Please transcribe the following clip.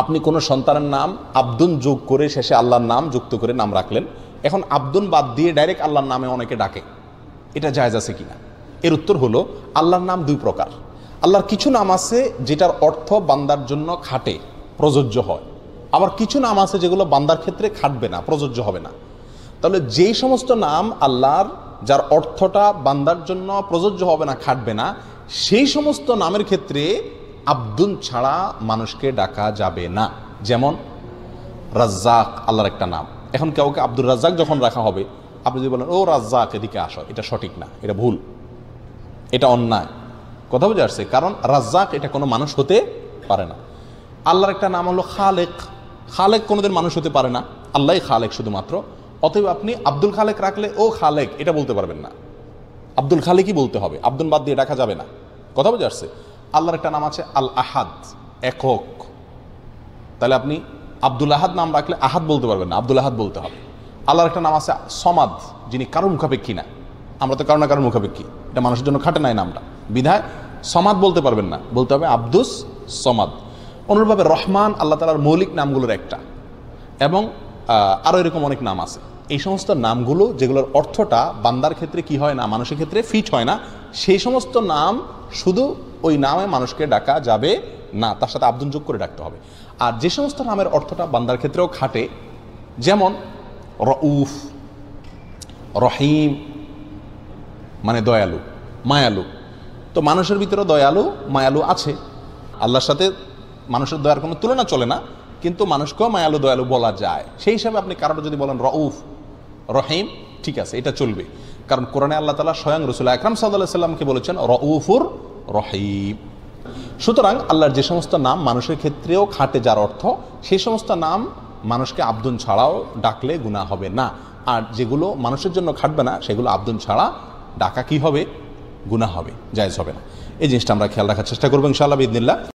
আপনি কোনো সন্তানের নাম আব্দুন যোগ করে শেষে আল্লাহর নাম যুক্ত করে নাম রাখলেন এখন আব্দুন বাদ দিয়ে ডাইরেক্ট আল্লাহর নামে অনেকে ডাকে এটা জায়জ আছে কি না এর উত্তর হলো আল্লাহর নাম দুই প্রকার আল্লাহর কিছু নাম আছে যেটার অর্থ বান্দার জন্য খাটে প্রযোজ্য হয় আবার কিছু নাম আছে যেগুলো বান্দার ক্ষেত্রে খাটবে না প্রযোজ্য হবে না তাহলে যেই সমস্ত নাম আল্লাহর যার অর্থটা বান্দার জন্য প্রযোজ্য হবে না খাটবে না সেই সমস্ত নামের ক্ষেত্রে আব্দুল ছাড়া মানুষকে ডাকা যাবে না যেমন রাজ্জাক আল্লাহর একটা নাম এখন কাউকে আব্দুল রাজ্জাক যখন রাখা হবে আপনি যদি বলেন ও রাজ্জাক এদিকে আসো এটা সঠিক না এটা ভুল এটা অন্যায় কথা বুঝে আসছে কারণ রাজ্জাক এটা কোনো মানুষ হতে পারে না আল্লাহর একটা নাম হলো খালেক খালেক কোনোদিন মানুষ হতে পারে না আল্লাহ খালেক শুধুমাত্র অতএব আপনি আব্দুল খালেক রাখলে ও খালেক এটা বলতে পারবেন না আব্দুল খালেকই বলতে হবে আব্দুল বাদ দিয়ে রাখা যাবে না কথা বুঝে আসছে আল্লাহর একটা নাম আছে আল আহাদ একক তাহলে আপনি আব্দুল আহাদ নাম রাখলে আহাদ বলতে পারবেন না আব্দুল আহাদ বলতে হবে আল্লাহর একটা নাম আছে সমাদ যিনি কারোর মুখাপেক্ষী না আমরা তো কারো না কারোর মুখাপেক্ষী এটা মানুষের জন্য খাটে নাই নামটা বিধায় সমাদ বলতে পারবেন না বলতে হবে আব্দুস সমাদ অনুরূপভাবে রহমান আল্লাহ তালার মৌলিক নামগুলোর একটা এবং আরও এরকম অনেক নাম আছে এই সমস্ত নামগুলো যেগুলোর অর্থটা বান্দার ক্ষেত্রে কি হয় না মানুষের ক্ষেত্রে ফিট হয় না সেই সমস্ত নাম শুধু ওই নামে মানুষকে ডাকা যাবে না তার সাথে আবদুন যোগ করে ডাকতে হবে আর যে সমস্ত নামের অর্থটা বান্দার ক্ষেত্রেও খাটে যেমন রউফ রহিম মানে দয়ালু মায়ালু তো মানুষের ভিতরে দয়ালু মায়ালু আছে আল্লাহর সাথে মানুষের দয়ার কোনো তুলনা চলে না কিন্তু মানুষকেও মায়ালু দয়ালু বলা যায় সেই হিসাবে আপনি কারোর যদি বলেন রউফ রহিম ঠিক আছে এটা চলবে কারণ কোরআনে আল্লাহ তালা স্বয়ং রসুল্লাহ আকরাম সাল্লাহ সাল্লামকে বলেছেন রউফুর রহিম সুতরাং আল্লাহর যে সমস্ত নাম মানুষের ক্ষেত্রেও খাটে যার অর্থ সেই সমস্ত নাম মানুষকে আব্দুন ছাড়াও ডাকলে গুণা হবে না আর যেগুলো মানুষের জন্য খাটবে না সেগুলো আব্দুন ছাড়া ডাকা কি হবে গুণা হবে জায়জ হবে না এই জিনিসটা আমরা খেয়াল রাখার চেষ্টা করবো ইনশাআল্লাহ বিদিনিল্লা